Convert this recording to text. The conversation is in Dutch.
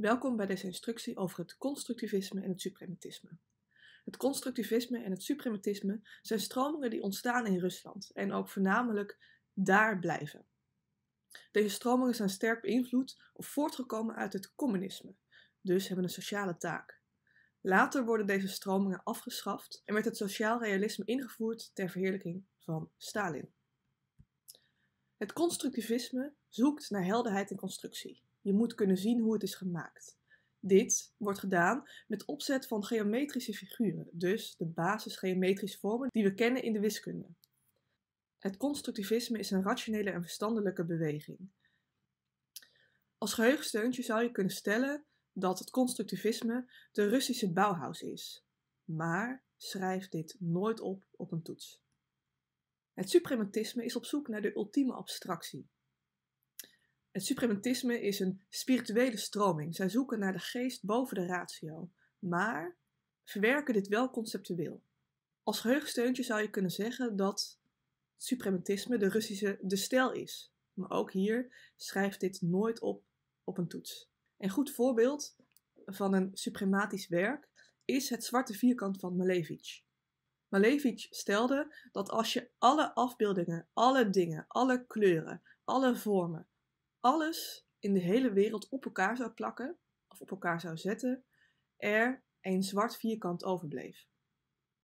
Welkom bij deze instructie over het constructivisme en het suprematisme. Het constructivisme en het suprematisme zijn stromingen die ontstaan in Rusland en ook voornamelijk daar blijven. Deze stromingen zijn sterk beïnvloed of voortgekomen uit het communisme, dus hebben een sociale taak. Later worden deze stromingen afgeschaft en werd het sociaal realisme ingevoerd ter verheerlijking van Stalin. Het constructivisme zoekt naar helderheid en constructie. Je moet kunnen zien hoe het is gemaakt. Dit wordt gedaan met opzet van geometrische figuren, dus de basisgeometrische vormen die we kennen in de wiskunde. Het constructivisme is een rationele en verstandelijke beweging. Als geheugensteuntje zou je kunnen stellen dat het constructivisme de Russische Bauhaus is. Maar schrijf dit nooit op op een toets. Het suprematisme is op zoek naar de ultieme abstractie, het suprematisme is een spirituele stroming. Zij zoeken naar de geest boven de ratio, maar verwerken dit wel conceptueel. Als geheugensteuntje zou je kunnen zeggen dat suprematisme de Russische de stijl is. Maar ook hier schrijft dit nooit op op een toets. Een goed voorbeeld van een suprematisch werk is het zwarte vierkant van Malevich. Malevich stelde dat als je alle afbeeldingen, alle dingen, alle kleuren, alle vormen, alles in de hele wereld op elkaar zou plakken, of op elkaar zou zetten, er een zwart vierkant overbleef.